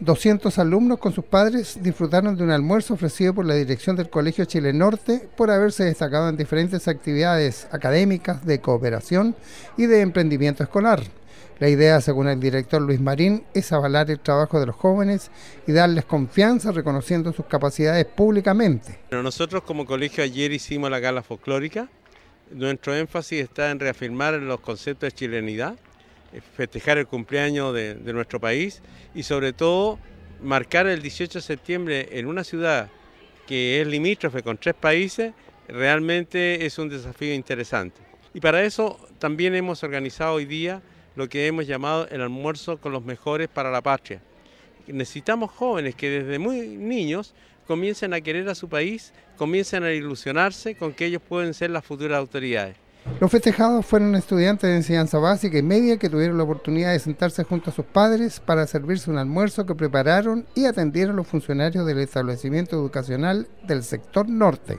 200 alumnos con sus padres disfrutaron de un almuerzo ofrecido por la dirección del Colegio Chile Norte por haberse destacado en diferentes actividades académicas, de cooperación y de emprendimiento escolar. La idea, según el director Luis Marín, es avalar el trabajo de los jóvenes y darles confianza reconociendo sus capacidades públicamente. nosotros como colegio ayer hicimos la gala folclórica. Nuestro énfasis está en reafirmar los conceptos de chilenidad eh, festejar el cumpleaños de, nuestro país y sobre todo marcar el 18 de septiembre en una ciudad que es limítrofe con tres países, realmente es un desafío interesante. Y para eso también hemos organizado hoy día lo que hemos llamado el almuerzo con los mejores para la patria. Necesitamos jóvenes que desde muy niños comiencen a querer a su país, comiencen a ilusionarse con que ellos pueden ser las futuras autoridades. Los festejados fueron estudiantes de enseñanza básica y media que tuvieron la oportunidad de sentarse junto a sus padres para servirse un almuerzo que prepararon y atendieron los funcionarios del establecimiento educacional del sector norte.